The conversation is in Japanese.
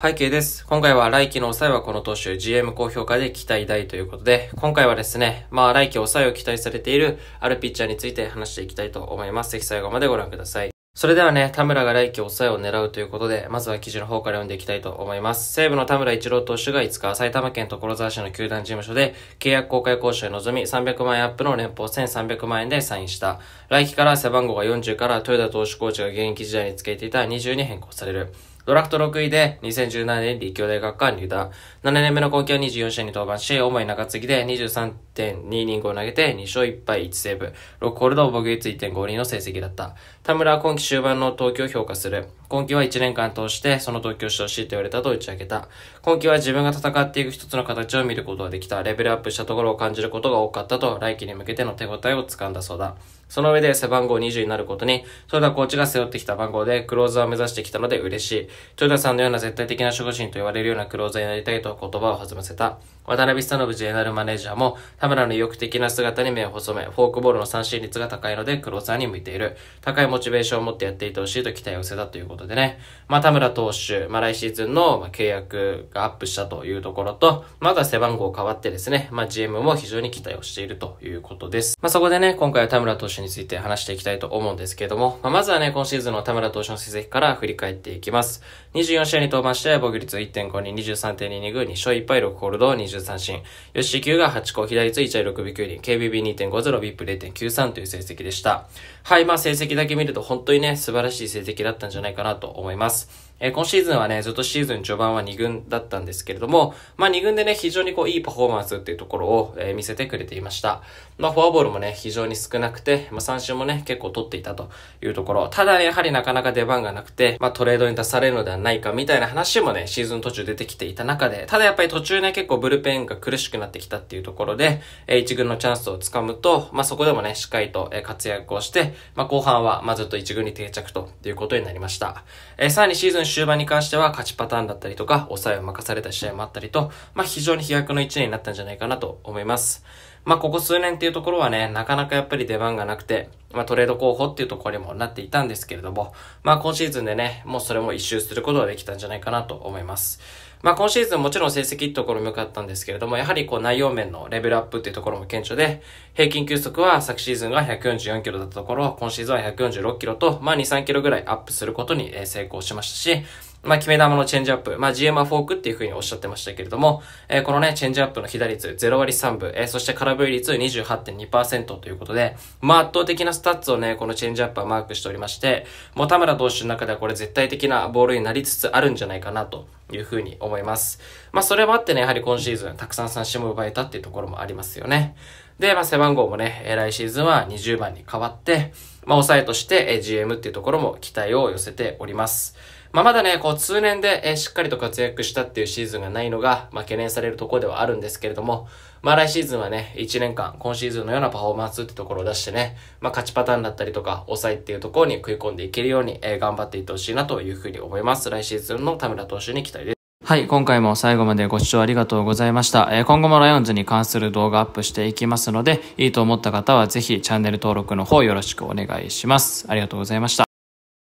背景です。今回は来期の抑えはこの投手、GM 高評価で期待大ということで、今回はですね、まあ来期抑えを期待されているあるピッチャーについて話していきたいと思います。ぜひ最後までご覧ください。それではね、田村が来季抑えを狙うということで、まずは記事の方から読んでいきたいと思います。西武の田村一郎投手が5日、埼玉県所沢市の球団事務所で、契約公開交渉に臨み、300万円アップの年俸1300万円でサインした。来期から背番号が40から豊田投手コーチが現役時代につけていた20に変更される。ドラフト6位で2017年立教大学から入団。7年目の高校24試合に登板し、主に中継ぎで23.225を投げて2勝1敗1セーブ。6ホールド防御率1.52の成績だった。田村は今季終盤の投球を評価する。今季は1年間通してその投球をしてほしいと言われたと打ち明けた。今季は自分が戦っていく一つの形を見ることができた。レベルアップしたところを感じることが多かったと、来季に向けての手応えをつかんだそうだ。その上で背番号20になることに、豊田コーチが背負ってきた番号でクローザーを目指してきたので嬉しい。豊田さんのような絶対的な守護神と言われるようなクローザーになりたいと言葉を弾ませた。渡辺久信ジェネラルマネージャーも、田村の意欲的な姿に目を細め、フォークボールの三振率が高いのでクローザーに向いている。高いモチベーションを持ってやっていてほしいと期待を寄せたということことでね、まあ、田村投手、まあ、来シーズンの契約がアップしたというところと、まだ背番号変わってですね、まあ、GM も非常に期待をしているということです。まあ、そこでね、今回は田村投手について話していきたいと思うんですけれども、まあ、まずはね、今シーズンの田村投手の成績から振り返っていきます。24試合に登板して、防御率1.52、23.22グー、2勝1敗6ホールド、23三振。吉球が8個、左つ1 6 9人、KBB2.50、ビ i プ0.93という成績でした。はい、まあ成績だけ見ると本当にね、素晴らしい成績だったんじゃないかななと思います。えー、今シーズンはね、ずっとシーズン序盤は2軍だったんですけれども、まあ2軍でね、非常にこういいパフォーマンスっていうところを、えー、見せてくれていました。まあフォアボールもね、非常に少なくて、まあ三振もね、結構取っていたというところ。ただね、やはりなかなか出番がなくて、まあトレードに出されるのではないかみたいな話もね、シーズン途中出てきていた中で、ただやっぱり途中ね、結構ブルペンが苦しくなってきたっていうところで、えー、1軍のチャンスをつかむと、まあそこでもね、しっかりと活躍をして、まあ後半は、まあずっと1軍に定着ということになりました。えー、さらにシーズン終盤に関しては勝ちパターンだったりとか、抑えを任された試合もあったりと、まあ、非常に飛躍の1年になったんじゃないかなと思います。まあ、ここ数年っていうところはね、なかなかやっぱり出番がなくて、まあ、トレード候補っていうところにもなっていたんですけれども、まあ、今シーズンでね、もうそれも一周することができたんじゃないかなと思います。まあ、今シーズンもちろん成績ってところも良かったんですけれども、やはりこう内容面のレベルアップっていうところも顕著で、平均球速は昨シーズンが144キロだったところ、今シーズンは146キロと、まあ、2、3キロぐらいアップすることに成功しましたし、まあ、決め球のチェンジアップ。まあ、GM はフォークっていう風におっしゃってましたけれども、えー、このね、チェンジアップの被打率0割3分、えー、そして空振り率28.2%ということで、まあ、圧倒的なスタッツをね、このチェンジアップはマークしておりまして、もう田村投手の中ではこれ絶対的なボールになりつつあるんじゃないかなと。いうふうに思います。まあ、それもあってね、やはり今シーズンたくさん三振も奪えたっていうところもありますよね。で、まあ、背番号もね、来シーズンは20番に変わって、まあ、抑えとして GM っていうところも期待を寄せております。まあ、まだね、こう通年で、えしっかりと活躍したっていうシーズンがないのが、まあ、懸念されるところではあるんですけれども、まあ、来シーズンはね、1年間、今シーズンのようなパフォーマンスってところを出してね、まあ、勝ちパターンだったりとか、抑えっていうところに食い込んでいけるように、え頑張っていってほしいなというふうに思います。来シーズンの田村投手に期待です。はい、今回も最後までご視聴ありがとうございました。え今後もライオンズに関する動画アップしていきますので、いいと思った方はぜひチャンネル登録の方よろしくお願いします。ありがとうございました。